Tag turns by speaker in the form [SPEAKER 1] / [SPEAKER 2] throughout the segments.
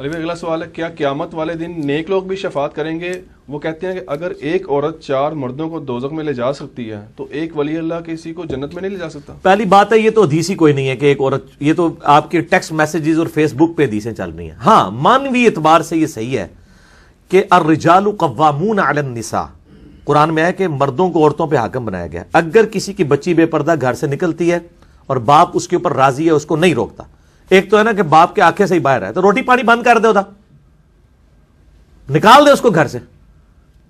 [SPEAKER 1] अलीबे अगला सवाल है क्या क्यामत वाले दिन नेक लोग भी शफात करेंगे वो कहते हैं कि अगर एक औरत चार मर्दों को दोजक में ले जा सकती है तो एक वली अल्लाह किसी को जन्नत में नहीं ले जा सकता पहली
[SPEAKER 2] बात है ये तो अधीसी कोई नहीं है कि एक औरत ये तो आपके टेक्स्ट मैसेजेस और फेसबुक पे हदीसें चल रही हैं हाँ मानवीय एतबार से ये सही है कि अर्रजाल कवामून निसा कुरान में है कि मर्दों को औरतों पर हाकम बनाया गया अगर किसी की बच्ची बेपर्दा घर से निकलती है और बाप उसके ऊपर राजी है उसको नहीं रोकता एक तो है ना कि बाप के आंखें से ही बाहर है तो रोटी पानी बंद कर दे उधर निकाल दे उसको घर से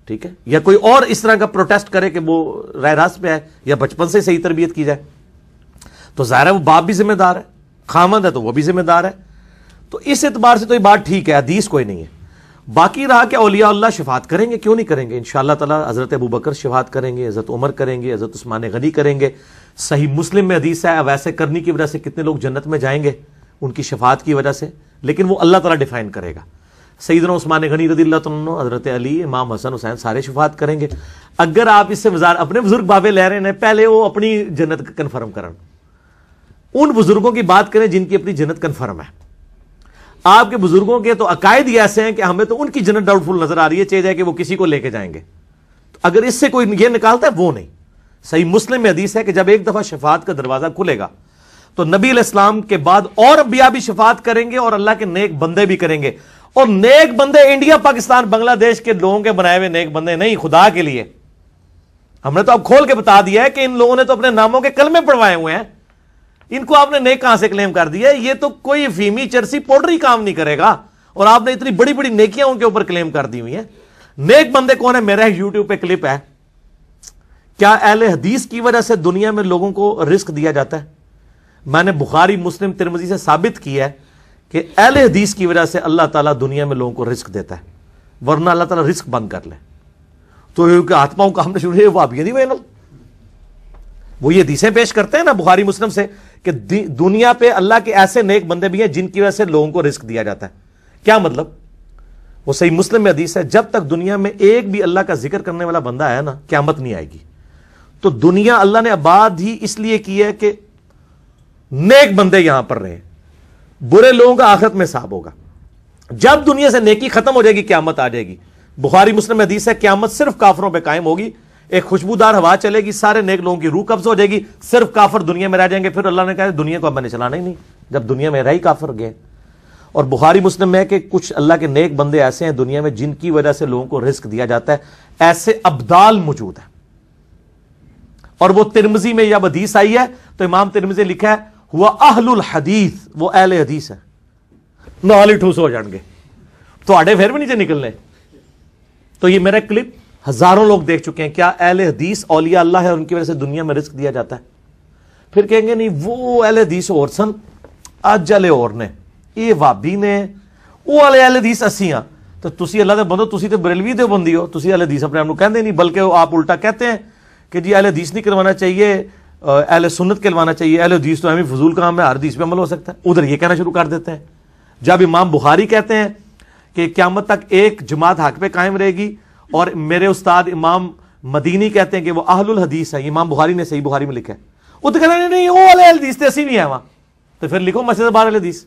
[SPEAKER 2] ठीक है या कोई और इस तरह का प्रोटेस्ट करे कि वो राय रास्त पे आए या बचपन से सही तरबियत की जाए तो ज़ाहिर है वो बाप भी जिम्मेदार है खामद है तो वो भी जिम्मेदार है तो इस एतबार से तो ये बात ठीक है हदीस कोई नहीं है बाकी रहा कि अलिया अल्लाह शिफात करेंगे क्यों नहीं करेंगे इन ताला हज़रत अबू बकर शिफात करेंगे हज़रत उमर करेंगे हज़रत उस्मान गनी करेंगे सही मुस्लिम में हदीस है अब ऐसे करने की वजह से कितने लोग जन्नत में जाएंगे उनकी शफात की वजह से लेकिन वो अल्लाह ताला डिफाइन करेगा सईदना उस्मान गनी रदी हज़रत अली इमाम हसन हुसैन सारे शफात करेंगे अगर आप इससे अपने बुजुर्ग बाबे ले रहे हैं पहले वो अपनी जन्नत कन्फर्म करें उन बुजुर्गों की बात करें जिनकी अपनी जन्नत कन्फर्म है आपके बुजुर्गों के तो अकायद ही ऐसे हैं कि हमें तो उनकी जन्नत डाउटफुल नजर आ रही है चाहे कि वो किसी को लेके जाएंगे तो अगर इससे कोई ये निकालता है वो नहीं सही मुस्लिम में हदीस है कि जब एक दफा शफात का दरवाजा खुलेगा तो नबी इस्लाम के बाद और अबिया भी शफात करेंगे और अल्लाह के नेक बंदे भी करेंगे और नेक बंदे इंडिया पाकिस्तान बांग्लादेश के लोगों के बनाए हुए नेक बंदे नहीं खुदा के लिए हमने तो अब खोल के बता दिया है कि इन लोगों ने तो अपने नामों के कलमे पढ़वाए हुए हैं इनको आपने नेक कहां से क्लेम कर दिया ये तो कोई फीमी चरसी पोल्ट्री काम नहीं करेगा और आपने इतनी बड़ी बड़ी नेकियां उनके ऊपर क्लेम कर दी हुई है नेक बंदे कौन है मेरा यूट्यूब पे क्लिप है क्या एल हदीस की वजह से दुनिया में लोगों को रिस्क दिया जाता है मैंने बुखारी मुस्लिम तिरमजी से साबित किया है कि अहल हदीस की वजह से अल्लाह ताला दुनिया में लोगों को रिस्क देता है वरना अल्लाह ताला रिस्क बंद कर ले तो हाथ पाओं का हमने सुने वो आप ये नहीं वेनल वो ये हदीसें पेश करते हैं ना बुखारी मुस्लिम से कि दुनिया पे अल्लाह के ऐसे नेक बंदे भी हैं जिनकी वजह से लोगों को रिस्क दिया जाता है क्या मतलब वो सही मुस्लिम में हदीस है जब तक दुनिया में एक भी अल्लाह का जिक्र करने वाला बंदा है ना क्या मत नहीं आएगी तो दुनिया अल्लाह ने आबाद ही इसलिए की है कि नेक बंदे यहां पर रहे बुरे लोगों का आखिरत में हिसाब होगा जब दुनिया से नेकी खत्म हो जाएगी क्यामत आ जाएगी बुखारी मुस्लिम हदीस है क्यामत सिर्फ काफरों पर कायम होगी एक खुशबूदार हवा चलेगी सारे नेक लोगों की रूह कब्ज हो जाएगी सिर्फ काफर दुनिया में रह जाएंगे फिर अल्लाह ने कहा दुनिया को अब मैंने चलाना ही नहीं जब दुनिया में रही काफर गए और बुखारी मुस्लिम में कि कुछ अल्लाह के नेक बंदे ऐसे हैं दुनिया में जिनकी वजह से लोगों को रिस्क दिया जाता है ऐसे अब्दाल मौजूद है और वो तिरमजी में जब हदीस आई है तो इमाम तिरमजी लिखा है हुआ अहलुल हदीस वो अहल हदीस है नाल ही ठूस हो जाएंगे तो आडे फिर भी नीचे निकलने तो ये मेरा क्लिप हजारों लोग देख चुके हैं क्या अहल हदीस औलिया अल्लाह है उनकी वजह से दुनिया में रिस्क दिया जाता है फिर कहेंगे नहीं वो अहल हदीस और सन अज अले और ने ये वाबी ने वो ਵਾਲੇ अहल हदीस असी हाँ तो तुम अल्लाह के बंदो तुम तो बरेलवी ਦੇ ਬੰਦੀ ਹੋ ਤੁਸੀਂ ਅਹਲ ਹਦੀਸ ਆਪਣੇ ਆਪ कहते नहीं बल्कि ਬਲਕਿ ਉਹ ਆਪ ਉਲਟਾ ਕਹਤੇ ਹੈ ਕਿ ਜੀ ਅਹਲ ਹਦੀਸ ਨਹੀਂ ਕਰਵਾਉਣਾ अहल सुन्नत कहलवाना चाहिए अहल हदीस तो हमें फजूल काम है हर हदीस पे अमल हो सकता है उधर ये कहना शुरू कर देते हैं जब इमाम बुखारी कहते हैं कि क्यामत तक एक जमात हक पे कायम रहेगी और मेरे उस्ताद इमाम मदीनी कहते हैं कि वो अहलुल हदीस है इमाम बुखारी ने सही बुखारी में लिखा है वो तो कहना नहीं वो वाले हदीस तो ऐसी नहीं है वहाँ तो फिर लिखो मस्जिद बार हदीस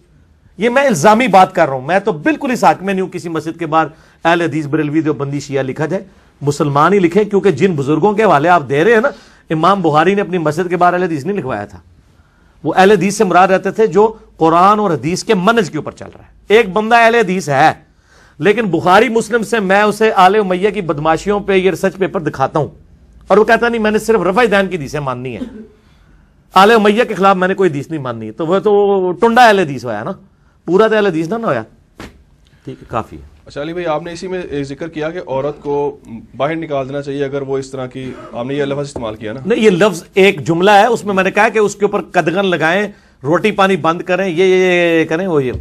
[SPEAKER 2] ये मैं इल्ज़ामी बात कर रहा हूँ मैं तो बिल्कुल इस हक में नहीं हूँ किसी मस्जिद के बाहर अहल हदीस बरेलवी देवबंदी शिया लिखा जाए मुसलमान ही लिखे क्योंकि जिन बुजुर्गों के हवाले आप दे रहे हैं ना इमाम बुहारी ने अपनी मस्जिद के बाहर अहल हदीस नहीं लिखवाया था वो अहल हदीस से मुराद रहते थे जो कुरान और हदीस के मनज के ऊपर चल रहा है एक बंदा अहल हदीस है लेकिन बुखारी मुस्लिम से मैं उसे आले उमैया की बदमाशियों पे ये रिसर्च पेपर दिखाता हूं और वो कहता नहीं मैंने सिर्फ रफाई दैन की दीसें माननी है आले उमैया के खिलाफ मैंने कोई दीस नहीं माननी है तो वह तो टुंडा अहल हदीस होया ना पूरा तो अहल हदीस ना ना होया ठीक है काफी है
[SPEAKER 1] अच्छा अली भाई आपने इसी में जिक्र किया कि औरत को बाहर निकाल देना चाहिए अगर वो इस तरह की आपने ये लफ्ज इस्तेमाल किया ना नहीं ये लफ्ज
[SPEAKER 2] एक जुमला है उसमें मैंने कहा कि उसके ऊपर कदगन लगाएं रोटी पानी बंद करें ये ये, ये करें वो ये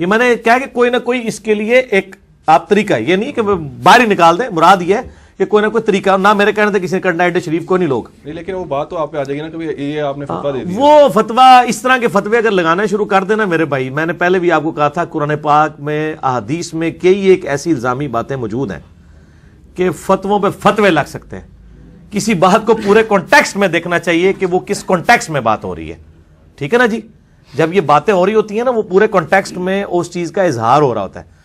[SPEAKER 2] ये मैंने कहा कि कोई ना कोई इसके लिए एक आप तरीका ये नहीं कि बाहर ही निकाल दें मुराद ये है ये कोई ना कोई तरीका ना मेरे कहने किसी ने करना है शरीफ को नहीं लोग
[SPEAKER 1] नहीं लेकिन वो बात तो आप पे आ जाएगी ना कभी ये आपने फतवा दे दिया वो
[SPEAKER 2] फतवा इस तरह के फतवे अगर लगाना शुरू कर देना मेरे भाई मैंने पहले भी आपको कहा था कुरान पाक में अहदीस में कई एक ऐसी इल्ज़ामी बातें मौजूद हैं कि फतवों पर फतवे लग सकते हैं किसी बात को पूरे कॉन्टेक्स्ट में देखना चाहिए कि वो किस कॉन्टेक्स्ट में बात हो रही है ठीक है ना जी जब ये बातें हो रही होती हैं ना वो पूरे कॉन्टेक्स्ट में उस चीज़ का इजहार हो रहा होता है